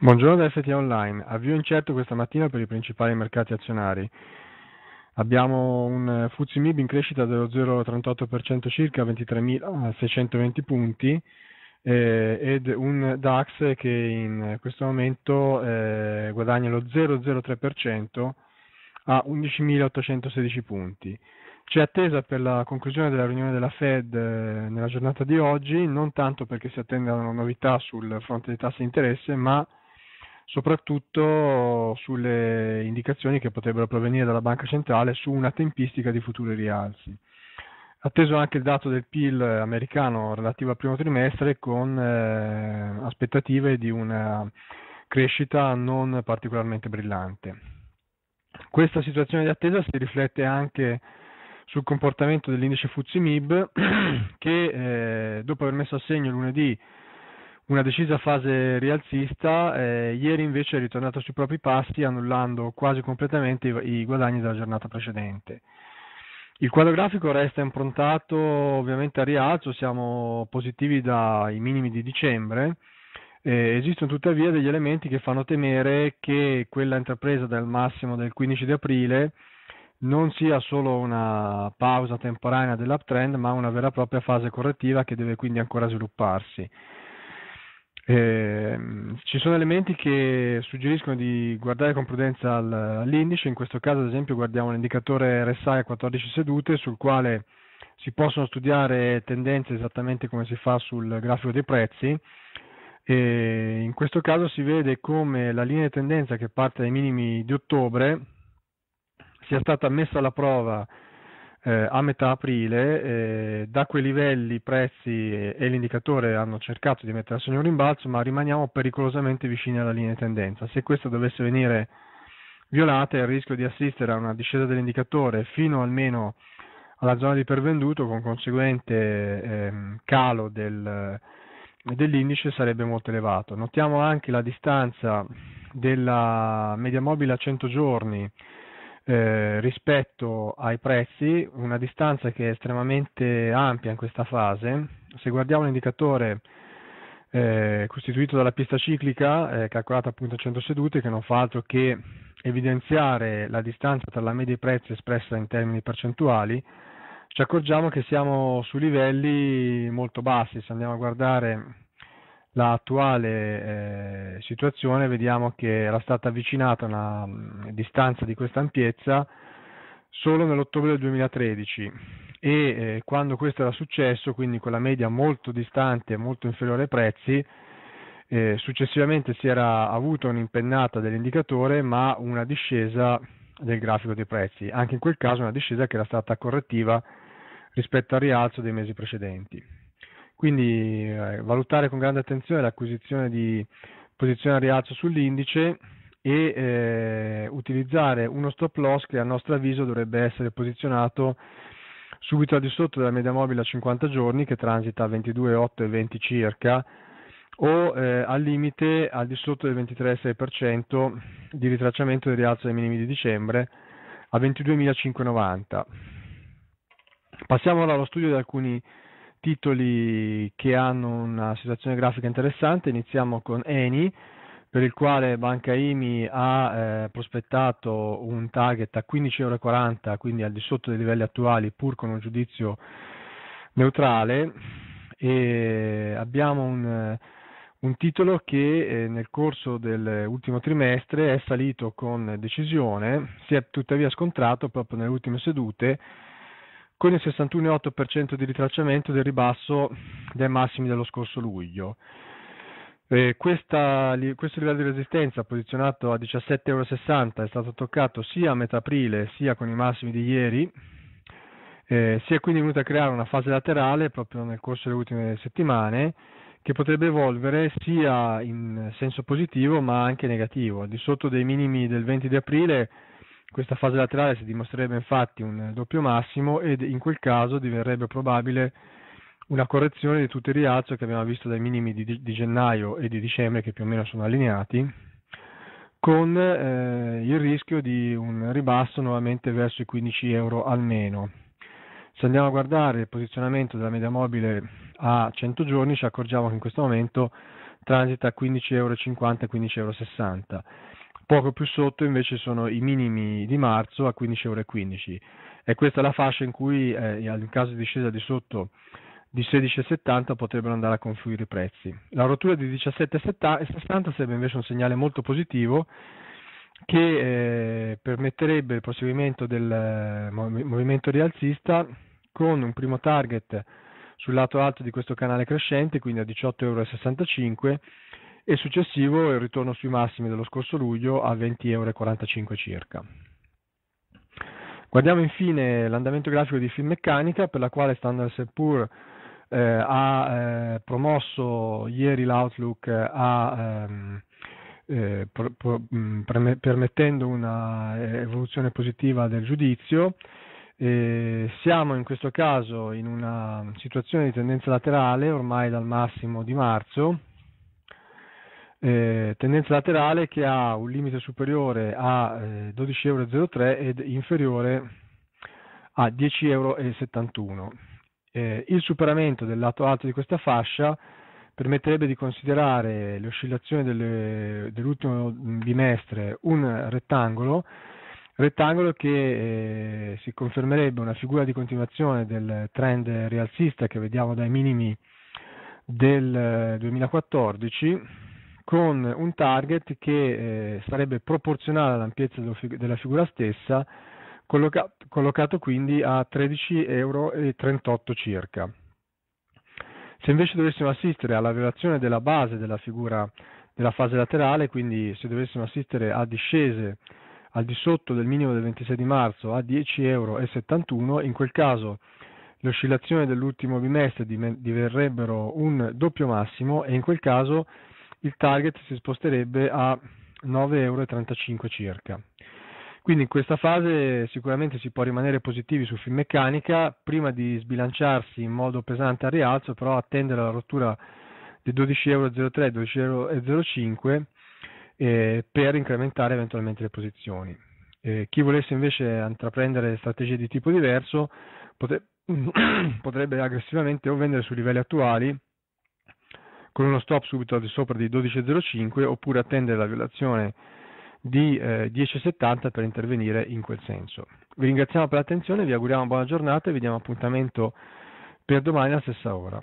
Buongiorno da FT Online, avvio incerto questa mattina per i principali mercati azionari. Abbiamo un eh, Fuzzi Mib in crescita dello 0,38% circa, 23.620 punti, eh, ed un DAX che in questo momento eh, guadagna lo 0,03% a 11.816 punti. C'è attesa per la conclusione della riunione della Fed eh, nella giornata di oggi, non tanto perché si attendano novità sul fronte dei tassi di interesse, ma soprattutto sulle indicazioni che potrebbero provenire dalla Banca Centrale su una tempistica di futuri rialzi. Atteso anche il dato del PIL americano relativo al primo trimestre con eh, aspettative di una crescita non particolarmente brillante. Questa situazione di attesa si riflette anche sul comportamento dell'indice FTSE MIB che eh, dopo aver messo a segno lunedì una decisa fase rialzista, eh, ieri invece è ritornato sui propri passi annullando quasi completamente i, i guadagni della giornata precedente. Il quadro grafico resta improntato ovviamente a rialzo, siamo positivi dai minimi di dicembre, eh, esistono tuttavia degli elementi che fanno temere che quella intrapresa dal massimo del 15 di aprile non sia solo una pausa temporanea dell'uptrend, ma una vera e propria fase correttiva che deve quindi ancora svilupparsi. Eh, ci sono elementi che suggeriscono di guardare con prudenza all'indice, in questo caso ad esempio guardiamo l'indicatore RSI a 14 sedute sul quale si possono studiare tendenze esattamente come si fa sul grafico dei prezzi. E in questo caso si vede come la linea di tendenza che parte dai minimi di ottobre sia stata messa alla prova eh, a metà aprile, eh, da quei livelli i prezzi e l'indicatore hanno cercato di mettere mettersi in un rimbalzo, ma rimaniamo pericolosamente vicini alla linea di tendenza. Se questa dovesse venire violata, il rischio di assistere a una discesa dell'indicatore fino almeno alla zona di pervenduto con conseguente ehm, calo del, dell'indice sarebbe molto elevato. Notiamo anche la distanza della media mobile a 100 giorni eh, rispetto ai prezzi, una distanza che è estremamente ampia in questa fase. Se guardiamo l'indicatore eh, costituito dalla pista ciclica, eh, calcolata appunto a 100 sedute, che non fa altro che evidenziare la distanza tra la media dei prezzi espressa in termini percentuali, ci accorgiamo che siamo su livelli molto bassi. Se andiamo a guardare l'attuale eh, situazione vediamo che era stata avvicinata una mm, distanza di questa ampiezza solo nell'ottobre del 2013 e eh, quando questo era successo, quindi con la media molto distante e molto inferiore ai prezzi, eh, successivamente si era avuta un'impennata dell'indicatore ma una discesa del grafico dei prezzi, anche in quel caso una discesa che era stata correttiva rispetto al rialzo dei mesi precedenti. Quindi eh, valutare con grande attenzione l'acquisizione di posizione a rialzo sull'indice e eh, utilizzare uno stop loss che a nostro avviso dovrebbe essere posizionato subito al di sotto della media mobile a 50 giorni che transita a 22,8 e 20 circa o eh, al limite al di sotto del 23,6% di ritracciamento del rialzo dei minimi di dicembre a 22.590. Passiamo ora allo studio di alcuni titoli che hanno una situazione grafica interessante. Iniziamo con Eni, per il quale Banca IMI ha eh, prospettato un target a 15,40 euro, quindi al di sotto dei livelli attuali, pur con un giudizio neutrale. E abbiamo un, un titolo che eh, nel corso dell'ultimo trimestre è salito con decisione, si è tuttavia scontrato proprio nelle ultime sedute con il 61,8% di ritracciamento del ribasso dai massimi dello scorso luglio. Eh, questa, questo livello di resistenza posizionato a 17,60 euro è stato toccato sia a metà aprile sia con i massimi di ieri, eh, si è quindi venuta a creare una fase laterale proprio nel corso delle ultime settimane che potrebbe evolvere sia in senso positivo ma anche negativo. Al Di sotto dei minimi del 20 di aprile questa fase laterale si dimostrerebbe infatti un doppio massimo ed in quel caso diverrebbe probabile una correzione di tutto il rialzo che abbiamo visto dai minimi di, di gennaio e di dicembre che più o meno sono allineati con eh, il rischio di un ribasso nuovamente verso i 15 euro almeno. Se andiamo a guardare il posizionamento della media mobile a 100 giorni ci accorgiamo che in questo momento transita a 15,50 euro e 15,60 euro poco più sotto invece sono i minimi di marzo a 15,15 euro. E questa è la fascia in cui, eh, in caso di discesa di sotto di 16,70 potrebbero andare a confluire i prezzi. La rottura di 17,60 sarebbe invece un segnale molto positivo che eh, permetterebbe il proseguimento del eh, movimento rialzista con un primo target sul lato alto di questo canale crescente, quindi a 18,65 euro e successivo il ritorno sui massimi dello scorso luglio a 20,45 euro circa. Guardiamo infine l'andamento grafico di Finmeccanica per la quale Standard Poor's eh, ha eh, promosso ieri l'outlook a ehm, eh, pro, pro, mh, mm, permettendo un'evoluzione eh, positiva del giudizio. Eh, siamo in questo caso in una situazione di tendenza laterale ormai dal massimo di marzo eh, tendenza laterale che ha un limite superiore a eh, 12,03 ed inferiore a 10,71 eh, il superamento del lato alto di questa fascia permetterebbe di considerare le oscillazioni delle, dell'ultimo bimestre un rettangolo, rettangolo che eh, si confermerebbe una figura di continuazione del trend rialzista che vediamo dai minimi del 2014 eh, con un target che eh, sarebbe proporzionale all'ampiezza fig- della figura stessa, colloca- collocato quindi a 13,38 euro circa. Se invece dovessimo assistere alla violazione della base della figura della fase laterale, quindi se dovessimo assistere a discese al di sotto del minimo del 26 di marzo a 10,71 euro, in quel caso le oscillazioni dell'ultimo bimestre diventerebbero un doppio massimo e in quel caso il target si sposterebbe a 9,35 euro circa. Quindi in questa fase sicuramente si può rimanere positivi su Finmeccanica prima di sbilanciarsi in modo pesante al rialzo, però attendere la rottura di 12,03-12,05 euro e eh, per incrementare eventualmente le posizioni. Eh, chi volesse invece intraprendere strategie di tipo diverso potrebbe aggressivamente o vendere sui livelli attuali con uno stop subito al di sopra di 12,05 oppure attendere la violazione di eh, 10,70 per intervenire in quel senso. Vi ringraziamo per l'attenzione, vi auguriamo buona giornata e vi diamo appuntamento per domani alla stessa ora.